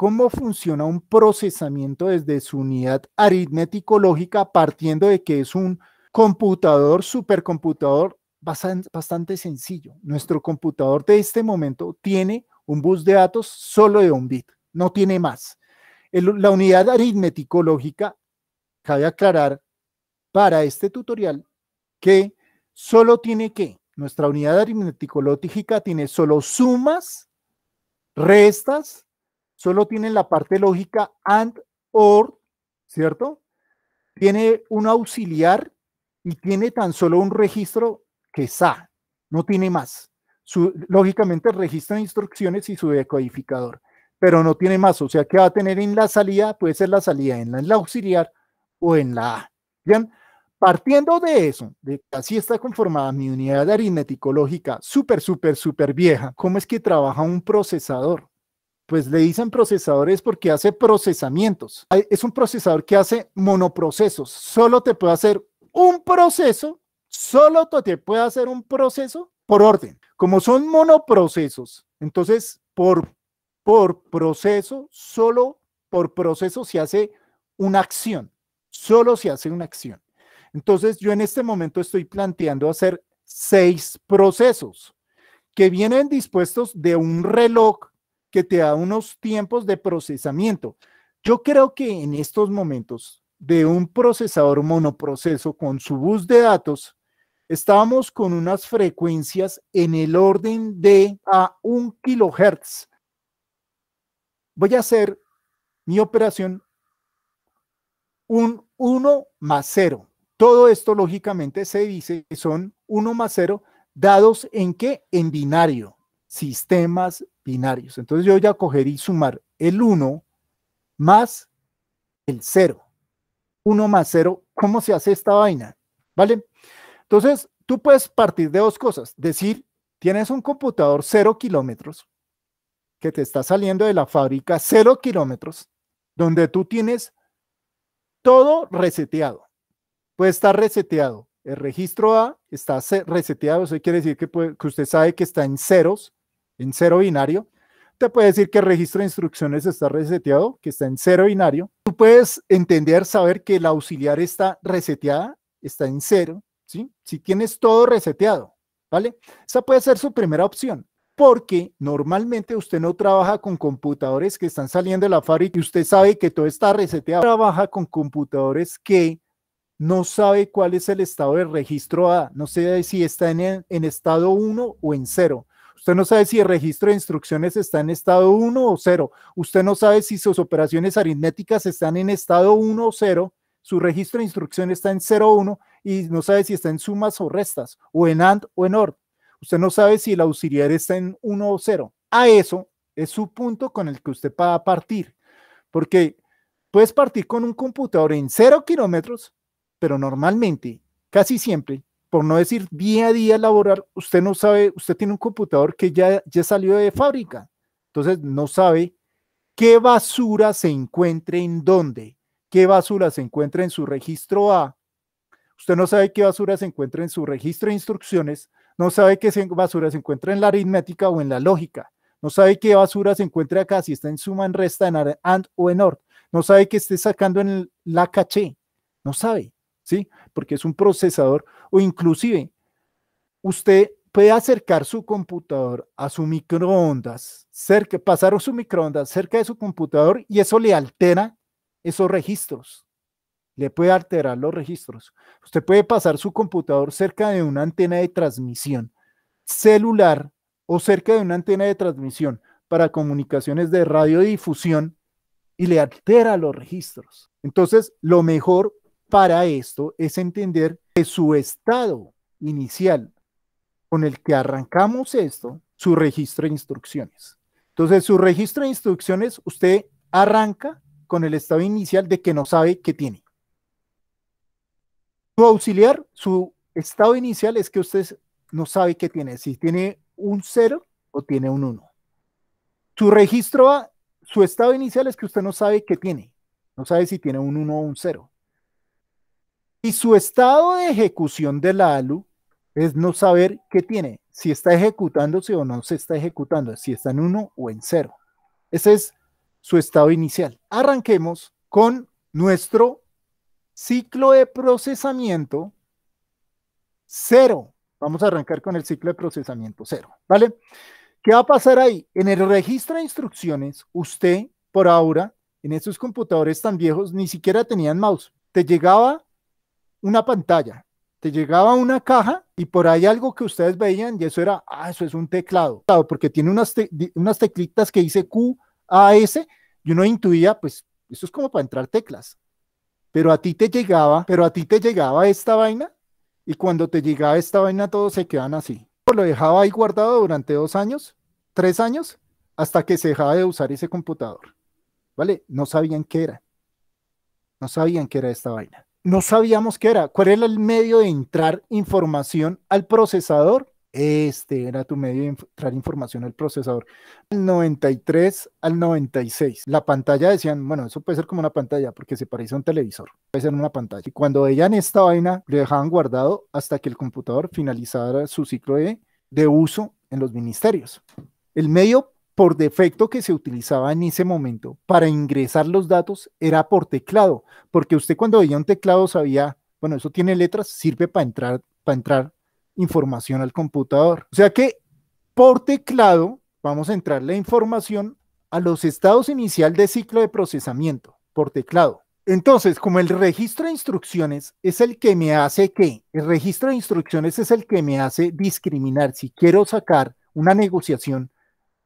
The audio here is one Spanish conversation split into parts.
cómo funciona un procesamiento desde su unidad aritmético-lógica partiendo de que es un computador, supercomputador bastante, sencillo. Nuestro computador de este momento tiene un bus de datos solo de un bit, no tiene más. la unidad aritmético-lógica, cabe aclarar para este tutorial que solo tiene que, nuestra unidad aritmético-lógica tiene solo sumas, restas, solo tiene la parte lógica and or, ¿cierto? Tiene un auxiliar y tiene tan solo un registro que A. no tiene más. lógicamente registra instrucciones y su decodificador, pero no tiene más. O sea que va a tener en la salida, puede ser la salida en la, auxiliar o en la A. Bien, partiendo de eso, de así está conformada mi unidad aritmético lógica, súper, súper, súper vieja. ¿Cómo es que trabaja un procesador? pues le dicen procesadores porque hace procesamientos. Es un procesador que hace monoprocesos. Solo te puede hacer un proceso, solo te puede hacer un proceso por orden. Como son monoprocesos, entonces por, por proceso, solo por proceso se hace una acción. Solo se hace una acción. Entonces yo en este momento estoy planteando hacer seis procesos que vienen dispuestos de un reloj que te da unos tiempos de procesamiento. Yo creo que en estos momentos de un procesador monoproceso con su bus de datos, estábamos con unas frecuencias en el orden de a un kilohertz. Voy a hacer mi operación un 1 más 0. Todo esto lógicamente se dice que son 1 más 0 dados en qué? En binario, sistemas binarios. Entonces yo ya cogería y sumar el 1 más el 0. 1 más 0, ¿cómo se hace esta vaina? ¿Vale? Entonces tú puedes partir de dos cosas. Decir, tienes un computador 0 kilómetros que te está saliendo de la fábrica 0 kilómetros, donde tú tienes todo reseteado. Puede estar reseteado. El registro A está reseteado, eso quiere decir que, que usted sabe que está en ceros en cero binario. Te puede decir que el registro de instrucciones está reseteado, que está en cero binario. Tú puedes entender, saber que la auxiliar está reseteada, está en cero, ¿sí? Si tienes todo reseteado, ¿vale? Esa puede ser su primera opción porque normalmente usted no trabaja con computadores que están saliendo de la fábrica y usted sabe que todo está reseteado. Trabaja con computadores que no sabe cuál es el estado de registro A, no sé si está en, en estado 1 o en cero. Usted no sabe si el registro de instrucciones está en estado 1 o 0. Usted no sabe si sus operaciones aritméticas están en estado 1 o 0. Su registro de instrucciones está en 0 o 1 y no sabe si está en sumas o restas, o en AND o en OR. Usted no sabe si el auxiliar está en 1 o 0. A eso es su punto con el que usted va a partir. Porque puedes partir con un computador en 0 kilómetros, pero normalmente, casi siempre, por no decir día a día laboral, usted no sabe, usted tiene un computador que ya, ya salió de fábrica, entonces no sabe qué basura se encuentra en dónde, qué basura se encuentra en su registro A, usted no sabe qué basura se encuentra en su registro de instrucciones, no sabe qué basura se encuentra en la aritmética o en la lógica, no sabe qué basura se encuentra acá, si está en suma, en resta, en and o en or, no sabe qué esté sacando en la caché, no sabe. ¿sí? Porque es un procesador o inclusive usted puede acercar su computador a su microondas, cerca, pasar su microondas cerca de su computador y eso le altera esos registros. Le puede alterar los registros. Usted puede pasar su computador cerca de una antena de transmisión celular o cerca de una antena de transmisión para comunicaciones de radiodifusión y le altera los registros. Entonces, lo mejor para esto es entender que su estado inicial con el que arrancamos esto, su registro de instrucciones. Entonces, su registro de instrucciones, usted arranca con el estado inicial de que no sabe qué tiene. Su auxiliar, su estado inicial es que usted no sabe qué tiene, si tiene un 0 o tiene un 1. Su registro A, su estado inicial es que usted no sabe qué tiene, no sabe si tiene un 1 o un 0. Y su estado de ejecución de la ALU es no saber qué tiene, si está ejecutándose o no se está ejecutando, si está en 1 o en 0. Ese es su estado inicial. Arranquemos con nuestro ciclo de procesamiento 0. Vamos a arrancar con el ciclo de procesamiento 0, ¿vale? ¿Qué va a pasar ahí? En el registro de instrucciones, usted por ahora, en estos computadores tan viejos, ni siquiera tenían mouse. Te llegaba una pantalla, te llegaba una caja y por ahí algo que ustedes veían y eso era, ah, eso es un teclado, porque tiene unas, unas teclitas que dice Q, A, S y uno intuía, pues eso es como para entrar teclas. Pero a ti te llegaba, pero a ti te llegaba esta vaina y cuando te llegaba esta vaina todos se quedan así. Pues lo dejaba ahí guardado durante dos años, tres años, hasta que se dejaba de usar ese computador. ¿Vale? No sabían qué era. No sabían qué era esta vaina no sabíamos qué era. ¿Cuál era el medio de entrar información al procesador? Este era tu medio de entrar información al procesador. Al 93 al 96. La pantalla decían, bueno, eso puede ser como una pantalla porque se parece a un televisor. Puede ser una pantalla. Y cuando veían esta vaina, lo dejaban guardado hasta que el computador finalizara su ciclo de, de uso en los ministerios. El medio por defecto que se utilizaba en ese momento para ingresar los datos era por teclado, porque usted cuando veía un teclado sabía, bueno, eso tiene letras, sirve para entrar, para entrar información al computador. O sea que por teclado vamos a entrar la información a los estados inicial de ciclo de procesamiento por teclado. Entonces, como el registro de instrucciones es el que me hace que, el registro de instrucciones es el que me hace discriminar si quiero sacar una negociación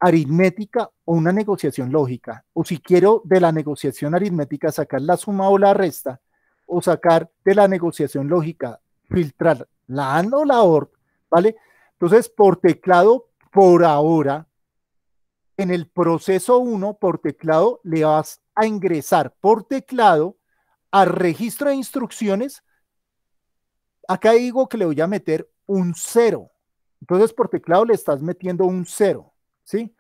aritmética o una negociación lógica, o si quiero de la negociación aritmética sacar la suma o la resta, o sacar de la negociación lógica, filtrar la AND o la OR, ¿vale? Entonces, por teclado, por ahora, en el proceso 1, por teclado, le vas a ingresar por teclado al registro de instrucciones. Acá digo que le voy a meter un 0. Entonces, por teclado le estás metiendo un 0. ¿sí?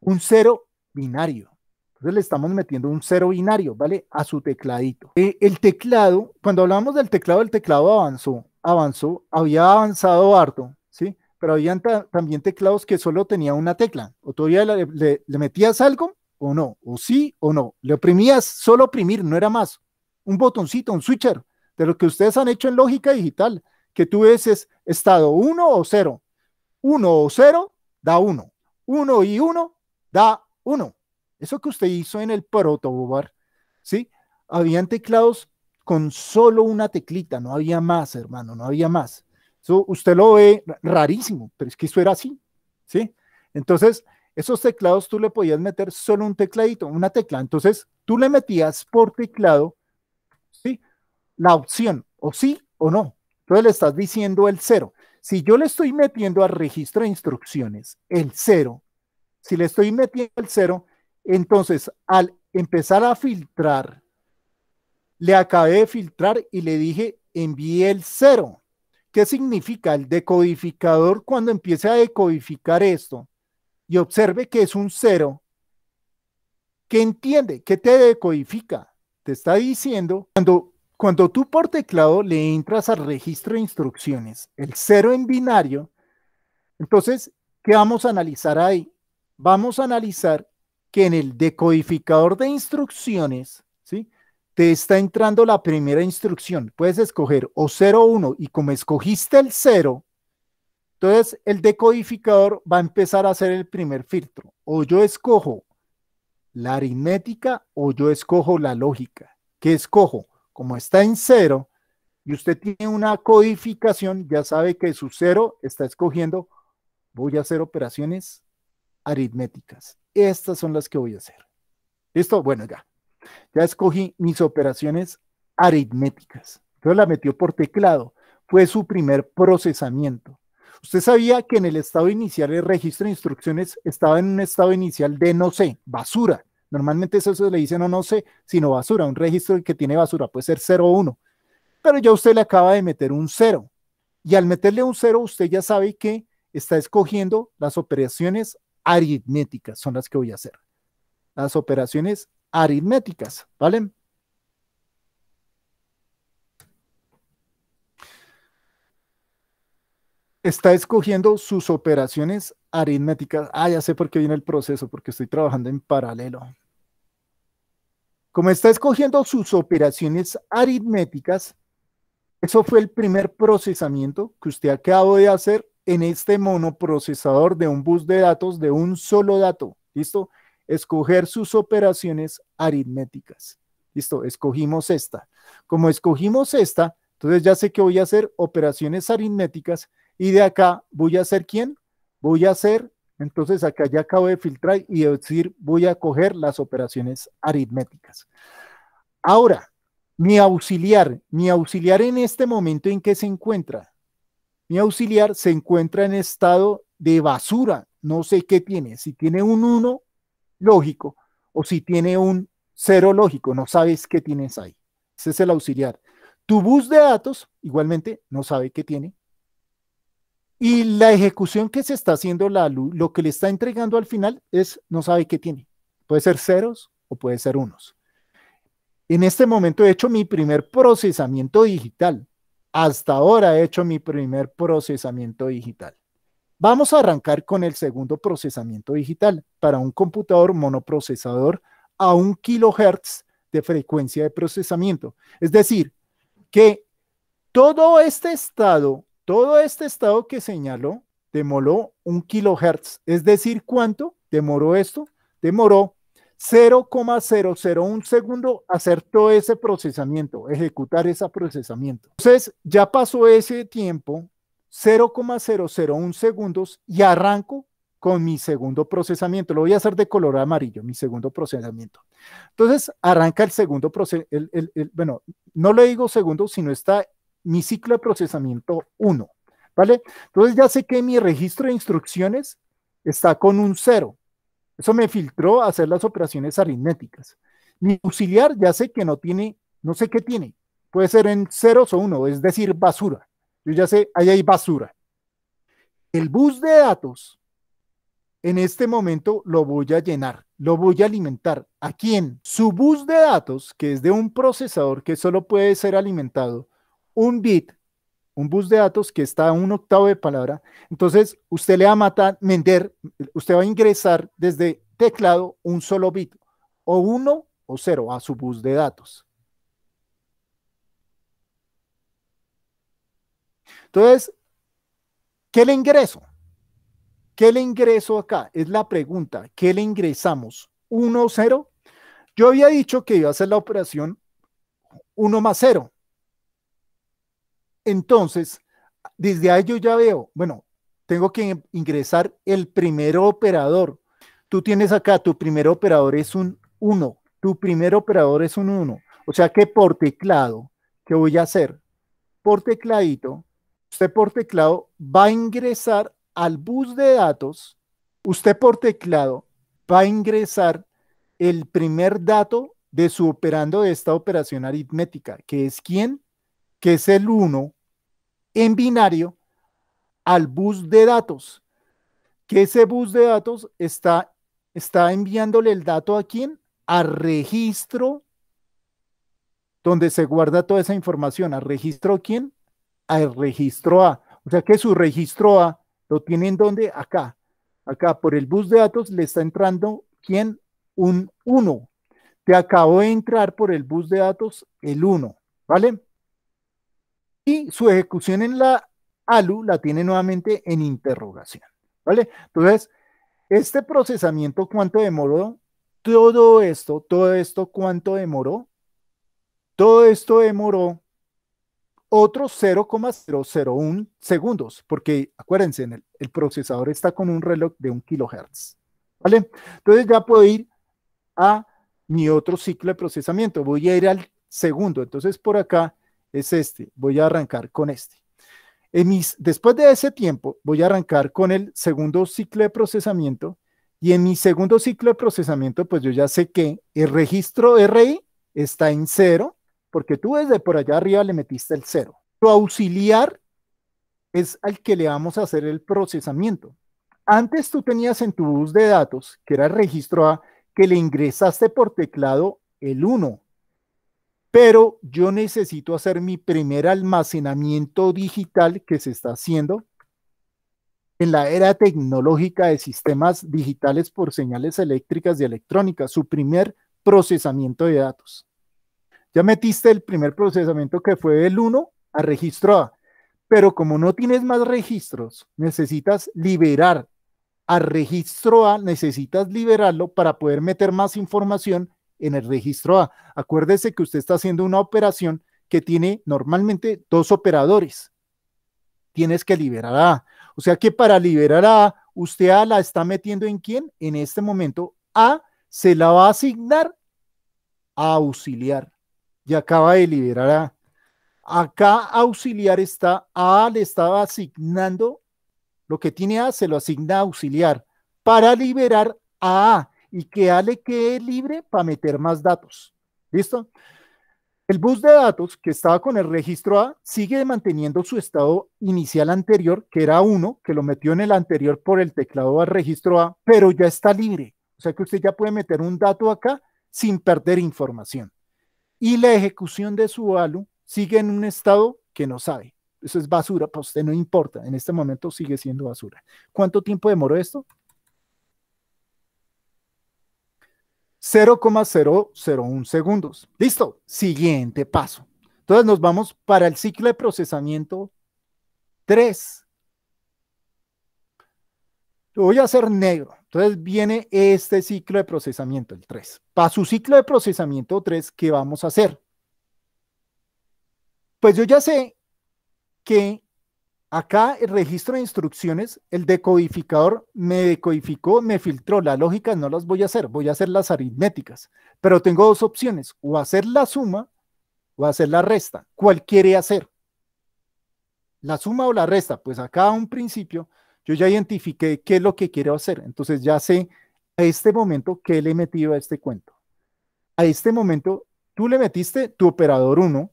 Un cero binario. Entonces le estamos metiendo un cero binario, ¿vale? A su tecladito. Eh, el teclado, cuando hablamos del teclado, el teclado avanzó, avanzó, había avanzado harto, ¿sí? Pero habían también teclados que solo tenía una tecla. O todavía le, metías algo o no, o sí o no. Le oprimías, solo oprimir, no era más. Un botoncito, un switcher, de lo que ustedes han hecho en lógica digital, que tú ves estado uno o cero, uno o cero da uno uno y uno da uno. Eso que usted hizo en el protobar, ¿sí? Habían teclados con solo una teclita, no había más, hermano, no había más. usted lo ve rarísimo, pero es que eso era así, ¿sí? Entonces, esos teclados tú le podías meter solo un tecladito, una tecla. Entonces, tú le metías por teclado, ¿sí? La opción, o sí o no. Entonces le estás diciendo el cero. Si yo le estoy metiendo al registro de instrucciones el cero, si le estoy metiendo el cero, entonces al empezar a filtrar, le acabé de filtrar y le dije envíe el cero. ¿Qué significa? El decodificador cuando empiece a decodificar esto y observe que es un cero, ¿qué entiende? ¿Qué te decodifica? Te está diciendo cuando cuando tú por teclado le entras al registro de instrucciones, el cero en binario, entonces, ¿qué vamos a analizar ahí? Vamos a analizar que en el decodificador de instrucciones, ¿sí? Te está entrando la primera instrucción. Puedes escoger o uno, y como escogiste el 0, entonces el decodificador va a empezar a hacer el primer filtro. O yo escojo la aritmética o yo escojo la lógica. ¿Qué escojo? como está en cero y usted tiene una codificación, ya sabe que su cero está escogiendo, voy a hacer operaciones aritméticas. Estas son las que voy a hacer. ¿Listo? Bueno, ya. Ya escogí mis operaciones aritméticas. Entonces la metió por teclado. Fue su primer procesamiento. Usted sabía que en el estado inicial el registro de instrucciones estaba en un estado inicial de, no sé, basura. Normalmente eso, se le dice no, no sé, sino basura. Un registro que tiene basura puede ser 0 o 1. Pero ya usted le acaba de meter un 0. Y al meterle un 0, usted ya sabe que está escogiendo las operaciones aritméticas, son las que voy a hacer. Las operaciones aritméticas, ¿vale? está escogiendo sus operaciones aritméticas. Ah, ya sé por qué viene el proceso, porque estoy trabajando en paralelo. Como está escogiendo sus operaciones aritméticas, eso fue el primer procesamiento que usted acabó de hacer en este monoprocesador de un bus de datos de un solo dato. ¿Listo? Escoger sus operaciones aritméticas. Listo, escogimos esta. Como escogimos esta, entonces ya sé que voy a hacer operaciones aritméticas y de acá voy a hacer quién? Voy a hacer, entonces acá ya acabo de filtrar y decir, voy a coger las operaciones aritméticas. Ahora, mi auxiliar, mi auxiliar en este momento en que se encuentra. Mi auxiliar se encuentra en estado de basura, no sé qué tiene, si tiene un 1 lógico o si tiene un 0 lógico, no sabes qué tienes ahí. Ese es el auxiliar. Tu bus de datos igualmente no sabe qué tiene, y la ejecución que se está haciendo la luz, lo que le está entregando al final es, no sabe qué tiene. Puede ser ceros o puede ser unos. En este momento he hecho mi primer procesamiento digital. Hasta ahora he hecho mi primer procesamiento digital. Vamos a arrancar con el segundo procesamiento digital para un computador monoprocesador a un kilohertz de frecuencia de procesamiento. Es decir, que todo este estado todo este estado que señaló demoró un kilohertz. Es decir, ¿cuánto demoró esto? Demoró 0,001 segundo hacer todo ese procesamiento, ejecutar ese procesamiento. Entonces, ya pasó ese tiempo, 0,001 segundos, y arranco con mi segundo procesamiento. Lo voy a hacer de color amarillo, mi segundo procesamiento. Entonces, arranca el segundo procesamiento. bueno, no le digo segundo, sino está mi ciclo de procesamiento 1, ¿vale? Entonces ya sé que mi registro de instrucciones está con un 0. Eso me filtró hacer las operaciones aritméticas. Mi auxiliar ya sé que no tiene, no sé qué tiene. Puede ser en ceros o uno, es decir, basura. Yo ya sé, ahí hay basura. El bus de datos, en este momento lo voy a llenar, lo voy a alimentar. ¿A quién? Su bus de datos, que es de un procesador que solo puede ser alimentado un bit, un bus de datos que está a un octavo de palabra. Entonces, usted le va a matar, vender, usted va a ingresar desde teclado un solo bit, o uno o cero, a su bus de datos. Entonces, ¿qué le ingreso? ¿Qué le ingreso acá? Es la pregunta. ¿Qué le ingresamos? ¿1 o cero? Yo había dicho que iba a hacer la operación 1 más cero entonces, desde ahí yo ya veo, bueno, tengo que ingresar el primer operador. Tú tienes acá, tu primer operador es un 1, tu primer operador es un 1. O sea que por teclado, ¿qué voy a hacer? Por tecladito, usted por teclado va a ingresar al bus de datos, usted por teclado va a ingresar el primer dato de su operando de esta operación aritmética, que es quién, que es el 1, en binario al bus de datos, que ese bus de datos está, está enviándole el dato a quién? Al registro donde se guarda toda esa información. ¿Al registro quién? Al registro A. O sea que su registro A lo tienen donde? Acá. Acá por el bus de datos le está entrando quién? Un 1. Te acabo de entrar por el bus de datos el 1. ¿Vale? y su ejecución en la ALU la tiene nuevamente en interrogación. ¿Vale? Entonces, este procesamiento, ¿cuánto demoró? Todo esto, todo esto, ¿cuánto demoró? Todo esto demoró otros 0,001 segundos, porque acuérdense, el, procesador está con un reloj de un kilohertz. ¿Vale? Entonces ya puedo ir a mi otro ciclo de procesamiento. Voy a ir al segundo. Entonces por acá es este. Voy a arrancar con este. En mis, después de ese tiempo, voy a arrancar con el segundo ciclo de procesamiento. Y en mi segundo ciclo de procesamiento, pues yo ya sé que el registro RI está en cero, porque tú desde por allá arriba le metiste el cero. Tu auxiliar es al que le vamos a hacer el procesamiento. Antes tú tenías en tu bus de datos, que era el registro A, que le ingresaste por teclado el 1 pero yo necesito hacer mi primer almacenamiento digital que se está haciendo en la era tecnológica de sistemas digitales por señales eléctricas y electrónicas, su primer procesamiento de datos. Ya metiste el primer procesamiento que fue del 1 a registro A, pero como no tienes más registros, necesitas liberar a registro A, necesitas liberarlo para poder meter más información en el registro A. Acuérdese que usted está haciendo una operación que tiene normalmente dos operadores. Tienes que liberar a O sea que para liberar a usted A la está metiendo en quién? En este momento A se la va a asignar a auxiliar. Y acaba de liberar a Acá auxiliar está, A le estaba asignando, lo que tiene A se lo asigna a auxiliar para liberar a A y que ALE quede libre para meter más datos. ¿Listo? El bus de datos que estaba con el registro A sigue manteniendo su estado inicial anterior, que era uno, que lo metió en el anterior por el teclado al registro A, pero ya está libre. O sea que usted ya puede meter un dato acá sin perder información. Y la ejecución de su ALU sigue en un estado que no sabe. Eso es basura, pues usted no importa. En este momento sigue siendo basura. ¿Cuánto tiempo demoró esto? 0,001 segundos. Listo, siguiente paso. Entonces nos vamos para el ciclo de procesamiento 3. Lo voy a hacer negro. Entonces viene este ciclo de procesamiento, el 3. Para su ciclo de procesamiento 3, ¿qué vamos a hacer? Pues yo ya sé que Acá el registro de instrucciones, el decodificador me decodificó, me filtró. Las lógica no las voy a hacer, voy a hacer las aritméticas. Pero tengo dos opciones, o hacer la suma o hacer la resta. ¿Cuál quiere hacer? La suma o la resta. Pues acá a un principio yo ya identifiqué qué es lo que quiero hacer. Entonces ya sé a este momento qué le he metido a este cuento. A este momento tú le metiste tu operador 1,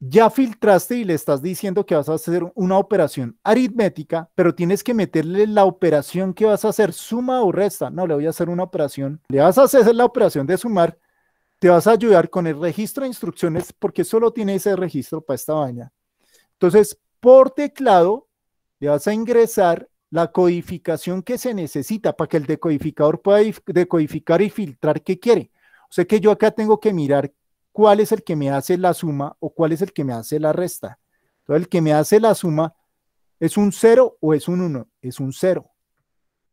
ya filtraste y le estás diciendo que vas a hacer una operación aritmética, pero tienes que meterle la operación que vas a hacer, suma o resta. No, le voy a hacer una operación, le vas a hacer la operación de sumar, te vas a ayudar con el registro de instrucciones porque solo tiene ese registro para esta baña. Entonces, por teclado, le vas a ingresar la codificación que se necesita para que el decodificador pueda decodificar y filtrar qué quiere. O sea que yo acá tengo que mirar cuál es el que me hace la suma o cuál es el que me hace la resta. Entonces, el que me hace la suma es un 0 o es un 1, es un 0.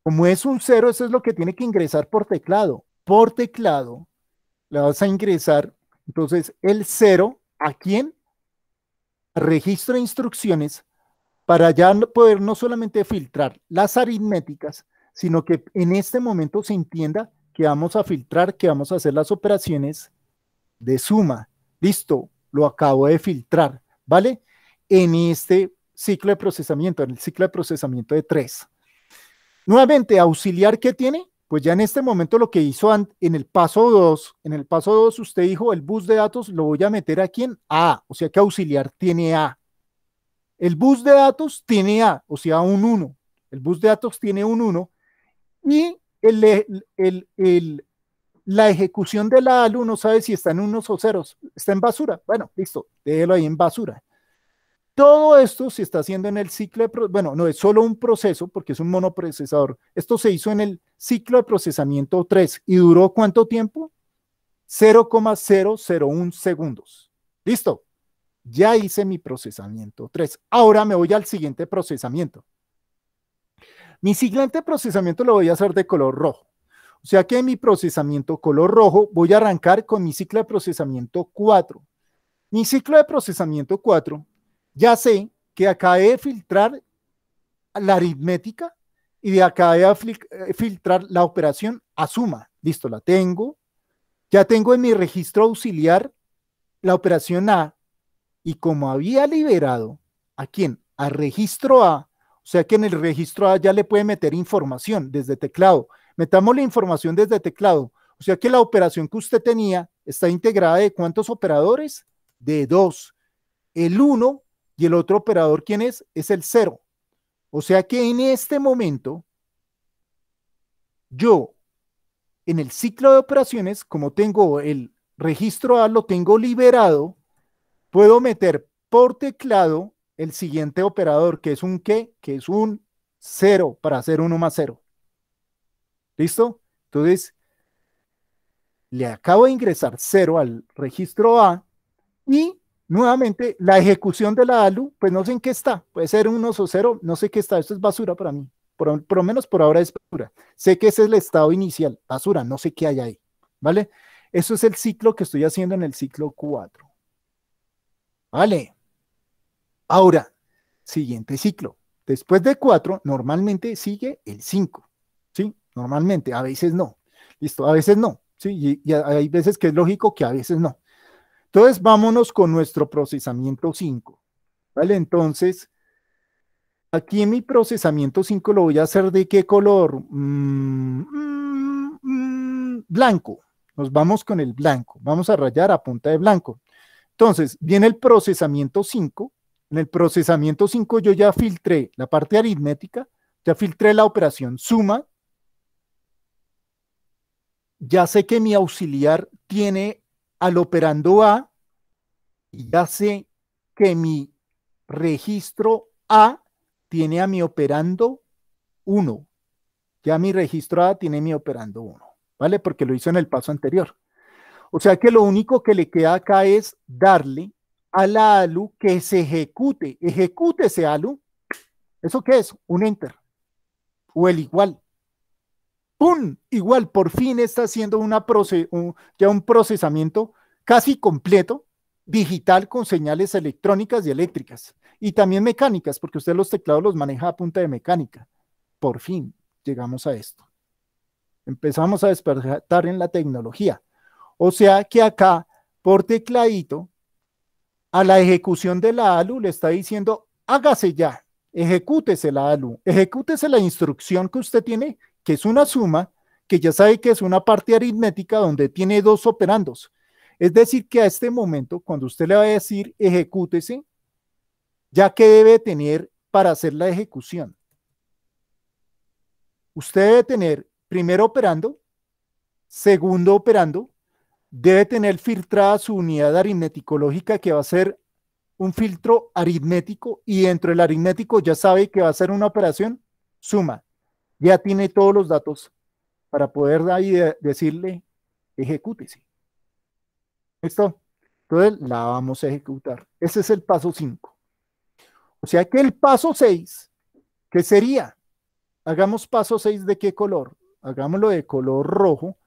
Como es un 0, eso es lo que tiene que ingresar por teclado. Por teclado le vas a ingresar, entonces, el 0, ¿a quién? Registro instrucciones para ya poder no solamente filtrar las aritméticas, sino que en este momento se entienda que vamos a filtrar, que vamos a hacer las operaciones de suma. Listo, lo acabo de filtrar, ¿vale? En este ciclo de procesamiento, en el ciclo de procesamiento de 3. Nuevamente, auxiliar, ¿qué tiene? Pues ya en este momento lo que hizo en el paso 2, en el paso 2 usted dijo el bus de datos lo voy a meter aquí en A, o sea que auxiliar tiene A. El bus de datos tiene A, o sea un 1. El bus de datos tiene un 1 y el, el, el, la ejecución de la ALU no sabe si está en unos o ceros, está en basura. Bueno, listo, déjelo ahí en basura. Todo esto se está haciendo en el ciclo de, bueno, no es solo un proceso porque es un monoprocesador. Esto se hizo en el ciclo de procesamiento 3 y duró cuánto tiempo? 0,001 segundos. Listo, ya hice mi procesamiento 3. Ahora me voy al siguiente procesamiento. Mi siguiente procesamiento lo voy a hacer de color rojo. O sea que en mi procesamiento color rojo voy a arrancar con mi ciclo de procesamiento 4. Mi ciclo de procesamiento 4, ya sé que acabé de filtrar la aritmética y de acá de eh, filtrar la operación a suma. Listo, la tengo. Ya tengo en mi registro auxiliar la operación A y como había liberado a quién? a registro A, o sea que en el registro A ya le puede meter información desde teclado, Metamos la información desde teclado. O sea que la operación que usted tenía está integrada de cuántos operadores? De dos. El uno y el otro operador, ¿quién es? Es el cero. O sea que en este momento, yo en el ciclo de operaciones, como tengo el registro A, lo tengo liberado, puedo meter por teclado el siguiente operador, que es un qué, que es un cero para hacer uno más cero. ¿Listo? Entonces, le acabo de ingresar cero al registro A y nuevamente la ejecución de la ALU, pues no sé en qué está, puede ser 1 o cero, no sé qué está, esto es basura para mí, por, por lo menos por ahora es basura. Sé que ese es el estado inicial, basura, no sé qué hay ahí, ¿vale? Eso es el ciclo que estoy haciendo en el ciclo 4. ¿Vale? Ahora, siguiente ciclo. Después de 4, normalmente sigue el 5 normalmente, a veces no. Listo, a veces no. Sí, y, hay veces que es lógico que a veces no. Entonces, vámonos con nuestro procesamiento 5. ¿Vale? Entonces, aquí en mi procesamiento 5 lo voy a hacer de qué color? Mm, mm, mm, blanco. Nos vamos con el blanco. Vamos a rayar a punta de blanco. Entonces, viene el procesamiento 5. En el procesamiento 5 yo ya filtré la parte aritmética, ya filtré la operación suma, ya sé que mi auxiliar tiene al operando A y ya sé que mi registro A tiene a mi operando 1. Ya mi registro A tiene mi operando 1, ¿vale? Porque lo hizo en el paso anterior. O sea que lo único que le queda acá es darle a la ALU que se ejecute. Ejecute ese ALU. ¿Eso qué es? Un enter o el igual. ¡pum! Igual por fin está haciendo un, ya un procesamiento casi completo digital con señales electrónicas y eléctricas y también mecánicas, porque usted los teclados los maneja a punta de mecánica. Por fin llegamos a esto. Empezamos a despertar en la tecnología. O sea que acá, por tecladito, a la ejecución de la ALU le está diciendo, hágase ya, ejecútese la ALU, ejecútese la instrucción que usted tiene que es una suma que ya sabe que es una parte aritmética donde tiene dos operandos. Es decir, que a este momento, cuando usted le va a decir ejecútese, ya que debe tener para hacer la ejecución. Usted debe tener primero operando, segundo operando, debe tener filtrada su unidad aritmético lógica que va a ser un filtro aritmético y dentro del aritmético ya sabe que va a ser una operación suma ya tiene todos los datos para poder ahí decirle ejecútese. ¿Listo? Entonces la vamos a ejecutar. Ese es el paso 5. O sea que el paso 6, ¿qué sería? Hagamos paso 6 de qué color? Hagámoslo de color rojo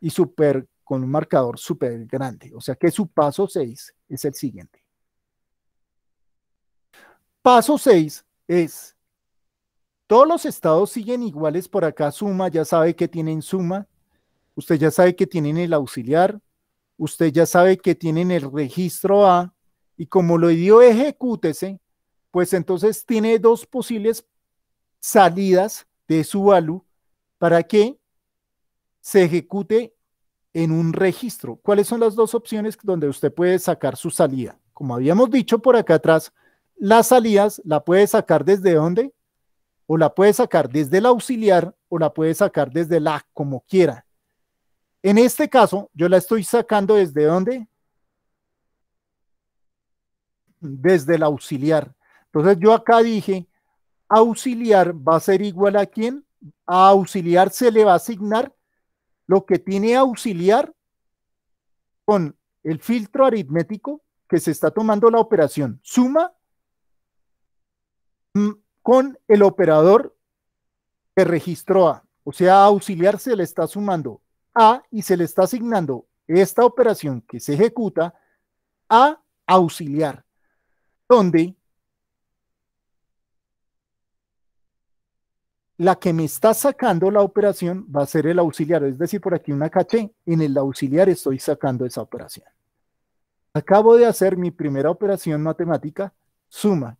y super, con un marcador súper grande. O sea que su paso 6 es el siguiente. Paso 6 es todos los estados siguen iguales por acá. Suma, ya sabe que tienen suma. Usted ya sabe que tienen el auxiliar. Usted ya sabe que tienen el registro A. Y como lo dio ejecútese, pues entonces tiene dos posibles salidas de su valor para que se ejecute en un registro. ¿Cuáles son las dos opciones donde usted puede sacar su salida? Como habíamos dicho por acá atrás, las salidas la puede sacar desde dónde? o la puede sacar desde el auxiliar o la puede sacar desde la como quiera. En este caso, yo la estoy sacando desde dónde? Desde el auxiliar. Entonces yo acá dije, auxiliar va a ser igual a quién? A auxiliar se le va a asignar lo que tiene auxiliar con el filtro aritmético que se está tomando la operación suma mm, con el operador que registró A. O sea, auxiliar se le está sumando A y se le está asignando esta operación que se ejecuta a auxiliar, donde la que me está sacando la operación va a ser el auxiliar, es decir, por aquí una caché, en el auxiliar estoy sacando esa operación. Acabo de hacer mi primera operación matemática, suma,